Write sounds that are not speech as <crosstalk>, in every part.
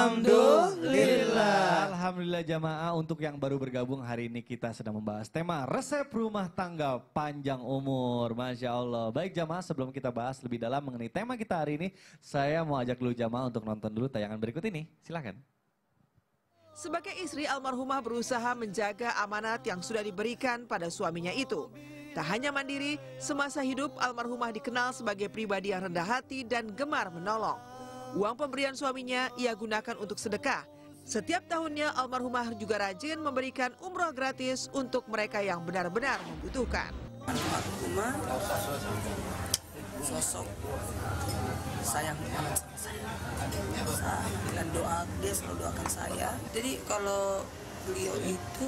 Alhamdulillah. Alhamdulillah jamaah untuk yang baru bergabung hari ini kita sedang membahas tema resep rumah tangga panjang umur. Masya Allah. Baik jamaah sebelum kita bahas lebih dalam mengenai tema kita hari ini. Saya mau ajak dulu jamaah untuk nonton dulu tayangan berikut ini. Silahkan. Sebagai istri almarhumah berusaha menjaga amanat yang sudah diberikan pada suaminya itu. Tak hanya mandiri, semasa hidup almarhumah dikenal sebagai pribadi yang rendah hati dan gemar menolong. Uang pemberian suaminya ia gunakan untuk sedekah. Setiap tahunnya almarhumah juga rajin memberikan umroh gratis untuk mereka yang benar-benar membutuhkan. Almarhumah sosok sayang banget sama saya. Saya doa dia selalu doakan saya. Jadi kalau beliau itu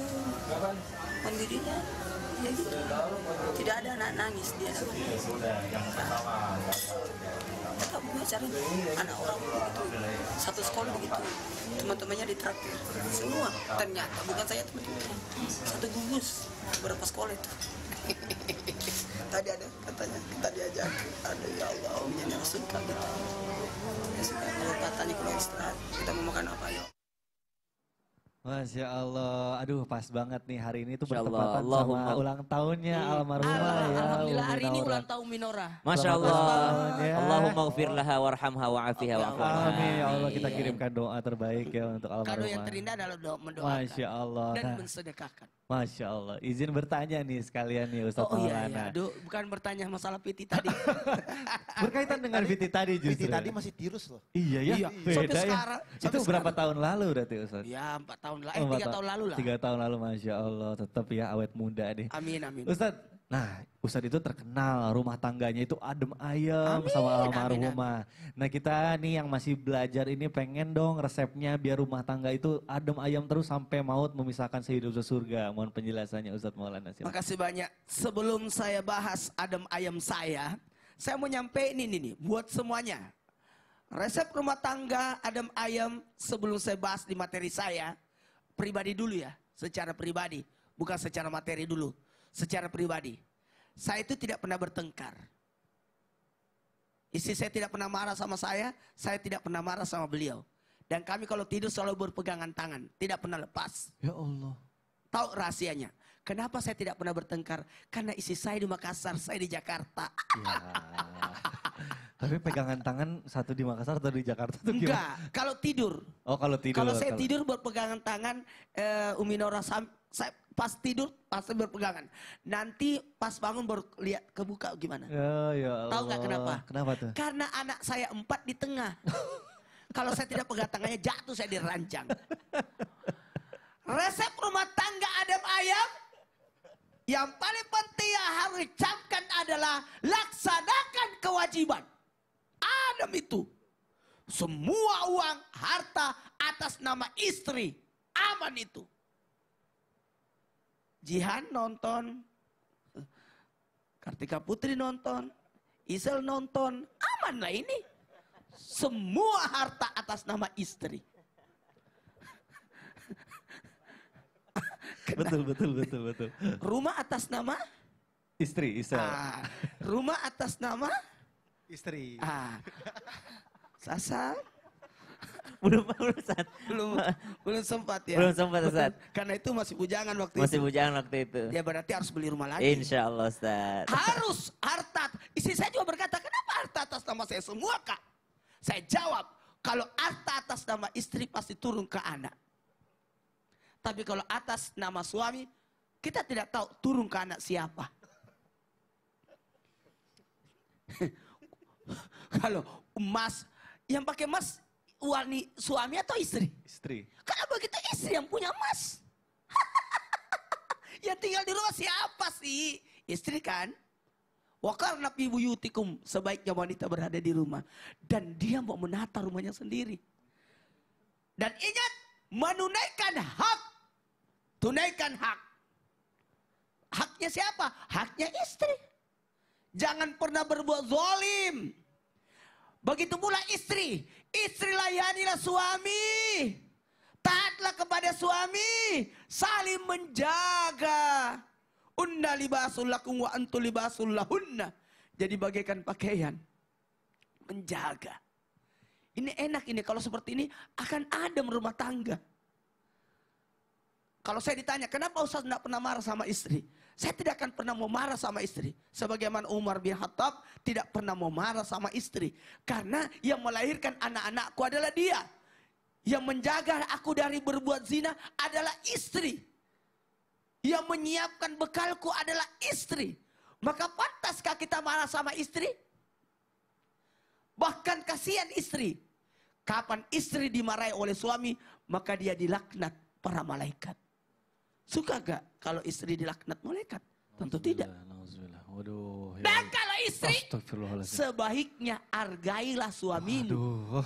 pendirinya ya gitu. tidak ada anak nangis dia kita kita mengajarin anak orang begitu satu sekolah begitu teman-temannya ditraktir semua ternyata bukan saya teman-teman satu gugus berapa sekolah itu <laughs> tadi ada katanya kita diajak ada ya Allah omnya yang suka gitu ya suka kalau katanya kalau istirahat kita mau makan apa ya Masya Allah, aduh pas banget nih hari ini tuh bertepatan Allah. sama ulang tahunnya hmm. almarhumah Allah, ya. Alhamdulillah hari ini ulang tahun Minora. Masya Allah, ya. Allahumma gfirlaha warhamha wa'afiha wa'afuha. Amin, ya Allah kita iya. kirimkan doa terbaik ya untuk almarhumah. Kado yang terindah adalah doa mendoakan. Masya Allah. Dan nah, mensedekahkan. Masya Allah, izin bertanya nih sekalian nih Ustaz Oh iya, iya. Aduh, bukan bertanya masalah piti tadi. <laughs> Berkaitan dengan piti tadi justru. Piti ya? tadi masih tirus loh. Iya, iya. iya. Beda, sampai ya. sekarang. Itu berapa tahun lalu berarti Ustaz? Ya empat tahun tahun lalu, eh, oh, tiga tahun lalu lah. Tiga tahun lalu, Masya Allah. Tetap ya awet muda deh. Amin, amin. Ustadz, Nah, Ustadz itu terkenal rumah tangganya itu adem ayem amin, sama almarhumah. Nah, kita nih yang masih belajar ini pengen dong resepnya biar rumah tangga itu adem ayem terus sampai maut memisahkan sehidup sesurga. Mohon penjelasannya Ustadz Maulana. Terima Makasih banyak. Sebelum saya bahas adem ayem saya, saya mau nyampein ini nih buat semuanya. Resep rumah tangga adem ayam sebelum saya bahas di materi saya, pribadi dulu ya, secara pribadi, bukan secara materi dulu, secara pribadi. Saya itu tidak pernah bertengkar. Istri saya tidak pernah marah sama saya, saya tidak pernah marah sama beliau. Dan kami kalau tidur selalu berpegangan tangan, tidak pernah lepas. Ya Allah. Tahu rahasianya. Kenapa saya tidak pernah bertengkar? Karena istri saya di Makassar, saya di Jakarta. Ya. <laughs> Tapi pegangan tangan satu di Makassar atau di Jakarta tuh gimana? Enggak, kalau tidur. Oh kalau tidur. Kalau saya kalo... tidur berpegangan tangan, uh, Umi Nora sam, saya pas tidur pasti berpegangan. Nanti pas bangun baru lihat kebuka gimana. Ya, ya Allah. Tahu nggak kenapa? Kenapa tuh? Karena anak saya empat di tengah. <laughs> kalau saya tidak pegang tangannya jatuh saya dirancang. Resep rumah tangga Adam ayam yang paling penting yang harus dicamkan adalah laksanakan kewajiban. Adam itu. Semua uang, harta atas nama istri. Aman itu. Jihan nonton. Kartika Putri nonton. Isel nonton. Aman lah ini. Semua harta atas nama istri. <laughs> betul betul betul betul. Rumah atas nama istri, isel Ah, rumah atas nama Istri. Ah. <laughs> Sasa. belum belum saat belum belum sempat ya belum sempat Ustaz. karena itu masih bujangan waktu masih itu masih bujangan waktu itu ya berarti harus beli rumah lagi insya Allah Ustaz. harus harta istri saya juga berkata kenapa harta atas nama saya semua kak saya jawab kalau harta atas nama istri pasti turun ke anak tapi kalau atas nama suami kita tidak tahu turun ke anak siapa Kalau emas, yang pakai emas wani, suami atau istri? Istri. Karena begitu istri yang punya emas. <laughs> yang tinggal di rumah siapa sih? Istri kan? Wakar nabi buyutikum sebaiknya wanita berada di rumah dan dia mau menata rumahnya sendiri. Dan ingat menunaikan hak, tunaikan hak. Haknya siapa? Haknya istri. Jangan pernah berbuat zolim. Begitu pula istri. Istri layanilah suami. Taatlah kepada suami. Saling menjaga. Unna libasul lakum wa antu libasul Jadi bagaikan pakaian. Menjaga. Ini enak ini. Kalau seperti ini akan adem rumah tangga. Kalau saya ditanya, kenapa Ustaz tidak pernah marah sama istri? Saya tidak akan pernah mau marah sama istri. Sebagaimana Umar bin Khattab tidak pernah mau marah sama istri. Karena yang melahirkan anak-anakku adalah dia. Yang menjaga aku dari berbuat zina adalah istri. Yang menyiapkan bekalku adalah istri. Maka pantaskah kita marah sama istri? Bahkan kasihan istri. Kapan istri dimarahi oleh suami, maka dia dilaknat para malaikat. Suka gak kalau istri dilaknat malaikat? Tentu tidak. Waduh, ya. Dan kalau istri, sebaiknya argailah suamimu.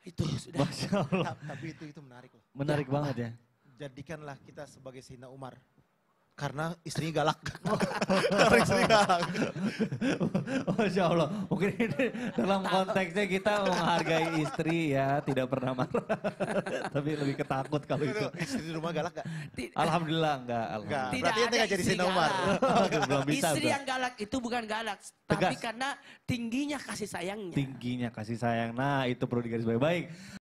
Itu sudah. Masya Tapi itu, itu menarik loh. Menarik ya, banget ya. Jadikanlah kita sebagai Sina Umar. Karena istrinya galak. Karena istrinya galak. <laughs> Masya Allah. Mungkin ini dalam konteksnya kita menghargai istri ya. Tidak pernah marah. <laughs> Tapi lebih ketakut kalau itu. Istri di rumah galak gak? Alhamdulillah enggak. Alhamdulillah. Tidak Berarti ada jadi sinomar. <laughs> Istri yang galak itu bukan galak. Tapi karena tingginya kasih sayangnya. Tingginya kasih sayang. Nah itu perlu digaris baik-baik.